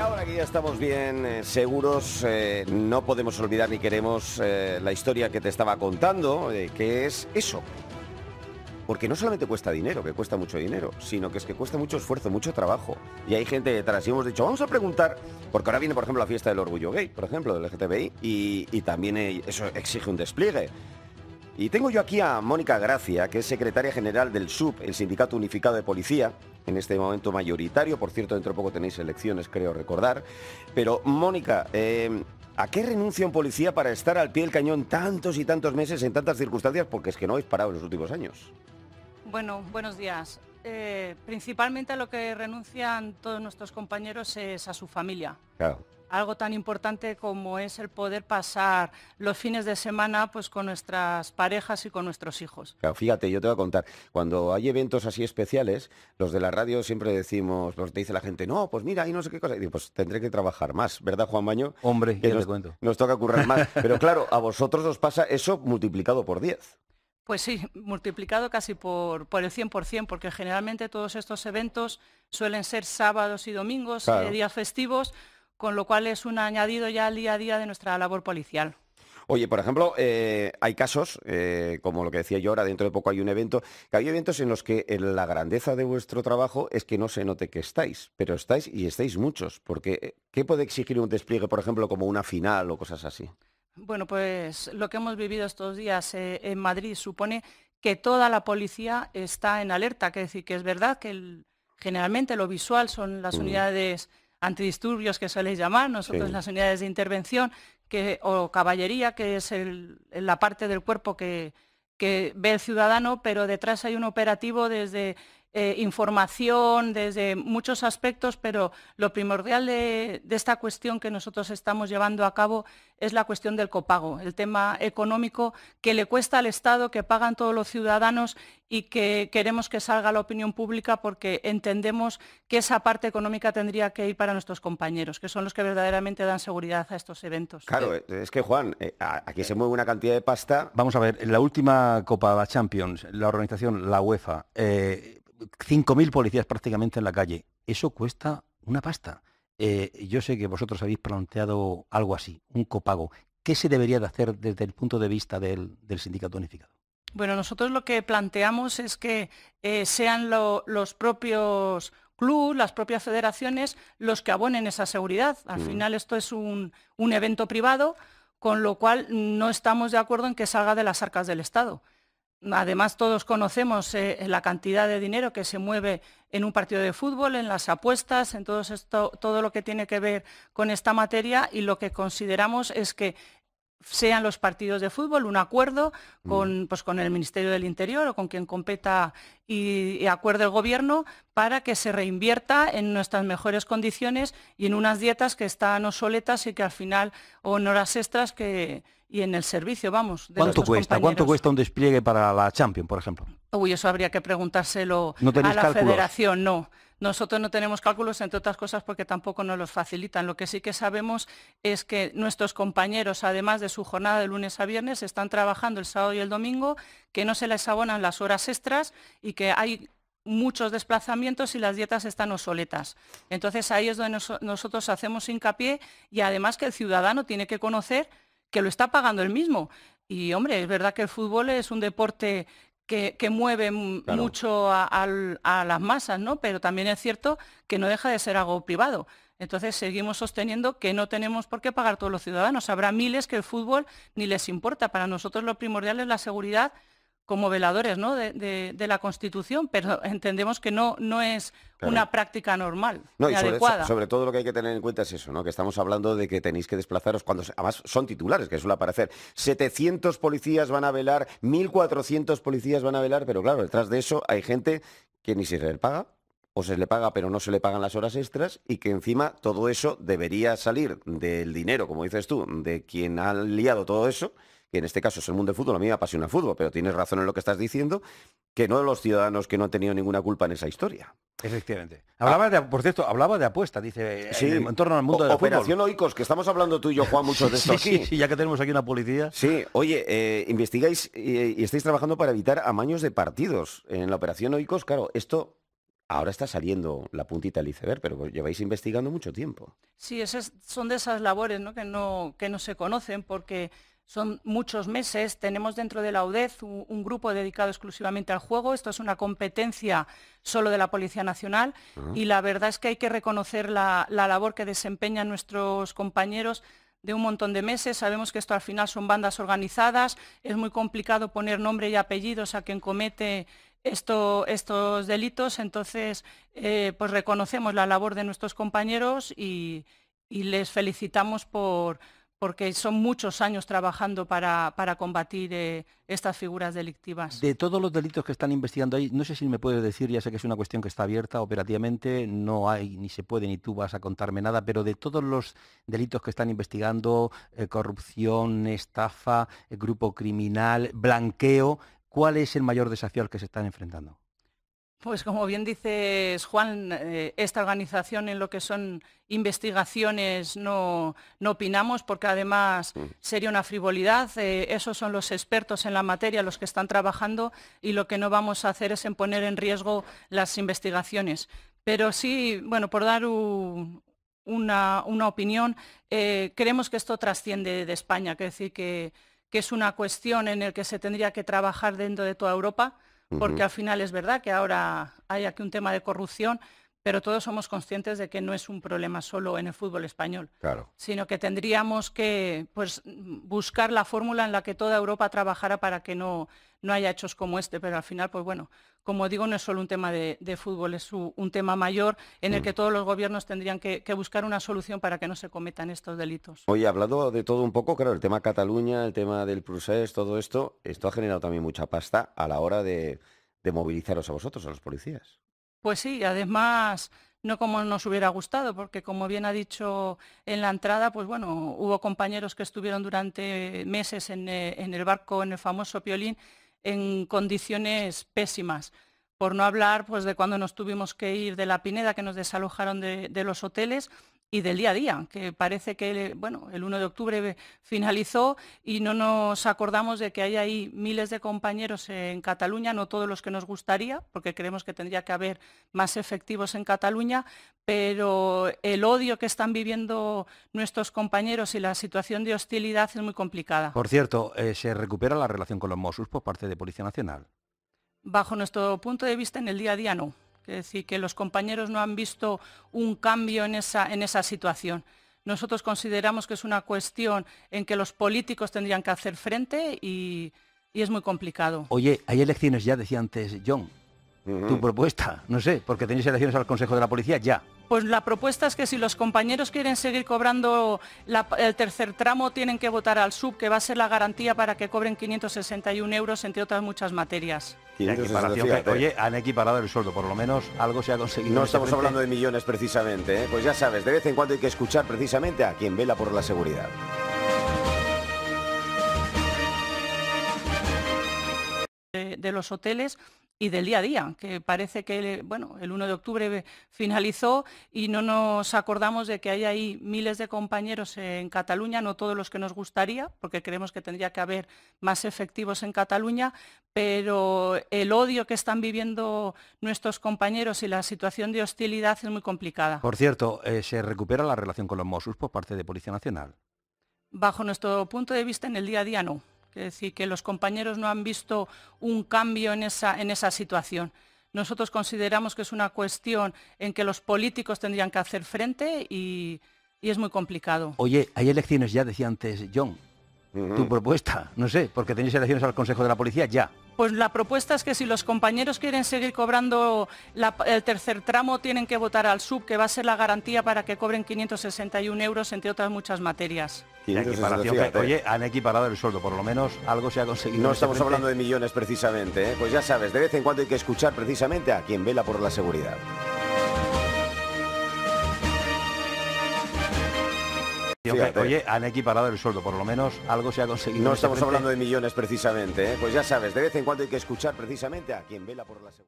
ahora que ya estamos bien eh, seguros, eh, no podemos olvidar ni queremos eh, la historia que te estaba contando, que es eso. Porque no solamente cuesta dinero, que cuesta mucho dinero, sino que es que cuesta mucho esfuerzo, mucho trabajo. Y hay gente detrás y hemos dicho, vamos a preguntar, porque ahora viene, por ejemplo, la fiesta del orgullo gay, por ejemplo, del LGTBI, y, y también eso exige un despliegue. Y tengo yo aquí a Mónica Gracia, que es secretaria general del SUB, el Sindicato Unificado de Policía, en este momento mayoritario. Por cierto, dentro de poco tenéis elecciones, creo recordar. Pero, Mónica, eh, ¿a qué renuncia un policía para estar al pie del cañón tantos y tantos meses en tantas circunstancias? Porque es que no habéis parado en los últimos años. Bueno, buenos días. Eh, principalmente a lo que renuncian todos nuestros compañeros es a su familia. Claro algo tan importante como es el poder pasar los fines de semana pues con nuestras parejas y con nuestros hijos. fíjate, yo te voy a contar, cuando hay eventos así especiales, los de la radio siempre decimos, los dice la gente, no, pues mira, y no sé qué cosa, y pues tendré que trabajar más, ¿verdad, Juan Baño? Hombre, nos, te cuento. Nos toca currar más, pero claro, a vosotros os pasa eso multiplicado por 10. Pues sí, multiplicado casi por, por el 100%, porque generalmente todos estos eventos suelen ser sábados y domingos, eh, días festivos, con lo cual es un añadido ya al día a día de nuestra labor policial. Oye, por ejemplo, eh, hay casos, eh, como lo que decía yo ahora, dentro de poco hay un evento, que hay eventos en los que la grandeza de vuestro trabajo es que no se note que estáis, pero estáis y estáis muchos, porque eh, ¿qué puede exigir un despliegue, por ejemplo, como una final o cosas así? Bueno, pues lo que hemos vivido estos días en Madrid supone que toda la policía está en alerta, que decir que es verdad que generalmente lo visual son las mm. unidades antidisturbios que suele llamar, nosotros las unidades de intervención que, o caballería, que es la parte del cuerpo que, que ve el ciudadano, pero detrás hay un operativo desde eh, información desde muchos aspectos, pero lo primordial de, esta cuestión que nosotros estamos llevando a cabo es la cuestión del copago, el tema económico que le cuesta al Estado, que pagan todos los ciudadanos y que queremos que salga la opinión pública porque entendemos que esa parte económica tendría que ir para nuestros compañeros, que son los que verdaderamente dan seguridad a estos eventos. Claro, es que Juan, eh, aquí se mueve una cantidad de pasta. Vamos a ver, en la última Copa Champions, la organización, la UEFA, eh, 5.000 policías prácticamente en la calle. Eso cuesta una pasta. Eh, yo sé que vosotros habéis planteado algo así, un copago. ¿Qué se debería de hacer desde el punto de vista del, sindicato unificado? Bueno, nosotros lo que planteamos es que eh, sean los propios clubes, las propias federaciones, los que abonen esa seguridad. Al mm. final esto es un evento privado, con lo cual no estamos de acuerdo en que salga de las arcas del Estado. Además, todos conocemos eh, la cantidad de dinero que se mueve en un partido de fútbol, en las apuestas, en esto, todo lo que tiene que ver con esta materia y lo que consideramos es que sean los partidos de fútbol, un acuerdo con, mm. pues, con el Ministerio del Interior o con quien competa y, acuerde el Gobierno para que se reinvierta en nuestras mejores condiciones y en unas dietas que están obsoletas y que al final, o en horas extras que, y en el servicio, vamos. De ¿Cuánto cuesta? ¿Cuánto cuesta un despliegue para la Champions, por ejemplo? Uy, eso habría que preguntárselo a la federación, no. Nosotros no tenemos cálculos, entre otras cosas, porque tampoco nos los facilitan. Lo que sí que sabemos es que nuestros compañeros, además de su jornada de lunes a viernes, están trabajando el sábado y el domingo, que no se les abonan las horas extras y que hay muchos desplazamientos y las dietas están obsoletas. Entonces ahí es donde nosotros hacemos hincapié y además que el ciudadano tiene que conocer que lo está pagando él mismo. Y hombre, es verdad que el fútbol es un deporte que, mueve mucho a, las masas, ¿no? Pero también es cierto que no deja de ser algo privado. Entonces seguimos sosteniendo que no tenemos por qué pagar todos los ciudadanos. Habrá miles que el fútbol ni les importa. Para nosotros lo primordial es la seguridad como veladores ¿no? de, la Constitución, pero entendemos que no, no es una práctica normal, no, y sobre, Sobre todo lo que hay que tener en cuenta es eso, ¿no? que estamos hablando de que tenéis que desplazaros cuando, además son titulares, que suele aparecer, 700 policías van a velar, 1.400 policías van a velar, pero claro, detrás de eso hay gente que ni se le paga, o se le paga pero no se le pagan las horas extras y que encima todo eso debería salir del dinero, como dices tú, de quien ha liado todo eso que en este caso es el mundo del fútbol, a mí me apasiona el fútbol, pero tienes razón en lo que estás diciendo, que no de los ciudadanos que no han tenido ninguna culpa en esa historia. Efectivamente. Hablaba de, por cierto, hablaba de apuesta, dice, en, torno al mundo de del Operación fútbol. Operación Oicos, que estamos hablando tú y yo, Juan, muchos de esto sí, aquí. Sí, ya que tenemos aquí una policía. Sí, oye, eh, investigáis y estáis trabajando para evitar amaños de partidos. En la Operación Oicos, claro, esto ahora está saliendo la puntita del iceberg, pero lleváis investigando mucho tiempo. Sí, esas son de esas labores ¿no? Que, no, que no se conocen porque son muchos meses. Tenemos dentro de la UDEZ un, grupo dedicado exclusivamente al juego. Esto es una competencia solo de la Policía Nacional y la verdad es que hay que reconocer la, labor que desempeñan nuestros compañeros de un montón de meses. Sabemos que esto al final son bandas organizadas. Es muy complicado poner nombre y apellidos a quien comete estos delitos. Entonces, eh, pues reconocemos la labor de nuestros compañeros y les felicitamos por porque son muchos años trabajando para, combatir eh, estas figuras delictivas. De todos los delitos que están investigando ahí, no sé si me puedes decir, ya sé que es una cuestión que está abierta operativamente, no hay, ni se puede, ni tú vas a contarme nada, pero de todos los delitos que están investigando, eh, corrupción, estafa, eh, grupo criminal, blanqueo, ¿cuál es el mayor desafío al que se están enfrentando? Pues como bien dices, Juan, eh, esta organización en lo que son investigaciones no, opinamos porque además mm. sería una frivolidad. Eh, esos son los expertos en la materia los que están trabajando y lo que no vamos a hacer es en poner en riesgo las investigaciones. Pero sí, bueno, por dar una, opinión, eh, creemos que esto trasciende de España, que decir que, que es una cuestión en la que se tendría que trabajar dentro de toda Europa porque al final es verdad que ahora hay aquí un tema de corrupción, pero todos somos conscientes de que no es un problema solo en el fútbol español, sino que tendríamos que pues, buscar la fórmula en la que toda Europa trabajara para que no, no haya hechos como este, pero al final, pues bueno, como digo, no es solo un tema de, fútbol, es un, tema mayor en el que mm. todos los gobiernos tendrían que, buscar una solución para que no se cometan estos delitos. Hoy hablando de todo un poco, claro, el tema Cataluña, el tema del procés, todo esto, esto ha generado también mucha pasta a la hora de movilizaros a vosotros, a los policías. Pues sí, además no como nos hubiera gustado, porque como bien ha dicho en la entrada, pues bueno, hubo compañeros que estuvieron durante meses en, eh, el barco, en el famoso Piolín, en condiciones pésimas por no hablar pues, de cuando nos tuvimos que ir de la Pineda, que nos desalojaron de, los hoteles, y del día a día, que parece que bueno, el 1 de octubre finalizó y no nos acordamos de que hay ahí miles de compañeros en Cataluña, no todos los que nos gustaría, porque creemos que tendría que haber más efectivos en Cataluña, pero el odio que están viviendo nuestros compañeros y la situación de hostilidad es muy complicada. Por cierto, eh, ¿se recupera la relación con los Mossos por parte de Policía Nacional? Bajo nuestro punto de vista, en el día a día no. Es decir, que los compañeros no han visto un cambio en esa, en esa situación. Nosotros consideramos que es una cuestión en que los políticos tendrían que hacer frente y, es muy complicado. Oye, hay elecciones ya, decía antes John. Tu propuesta, no sé, porque tenéis elecciones al Consejo de la Policía ya. Pues la propuesta es que si los compañeros quieren seguir cobrando el tercer tramo, tienen que votar al sub, que va a ser la garantía para que cobren 561 euros, entre otras muchas materias. oye, han equiparado el sueldo, por lo menos algo se ha conseguido. No estamos hablando de millones precisamente, ¿eh? pues ya sabes, de vez en cuando hay que escuchar precisamente a quien vela por la seguridad. los hoteles y del día a día, que parece que bueno, el 1 de octubre finalizó y no nos acordamos de que hay ahí miles de compañeros en Cataluña, no todos los que nos gustaría, porque creemos que tendría que haber más efectivos en Cataluña, pero el odio que están viviendo nuestros compañeros y la situación de hostilidad es muy complicada. Por cierto, eh, ¿se recupera la relación con los Mossos por parte de Policía Nacional? Bajo nuestro punto de vista, en el día a día no. Es decir que los compañeros no han visto un cambio en esa, en esa situación. Nosotros consideramos que es una cuestión en que los políticos tendrían que hacer frente y, es muy complicado. Oye, hay elecciones ya, decía antes John, tu propuesta, no sé, porque tenéis elecciones al Consejo de la Policía ya pues la propuesta es que si los compañeros quieren seguir cobrando el tercer tramo, tienen que votar al sub, que va a ser la garantía para que cobren 561 euros, entre otras muchas materias. oye, han equiparado el sueldo, por lo menos algo se ha conseguido. No este estamos hablando de millones precisamente, ¿eh? pues ya sabes, de vez en cuando hay que escuchar precisamente a quien vela por la seguridad. oye, han equiparado el sueldo, por lo menos algo se ha conseguido. No estamos hablando de millones precisamente, ¿eh? pues ya sabes, de vez en cuando hay que escuchar precisamente a quien vela por la seguridad.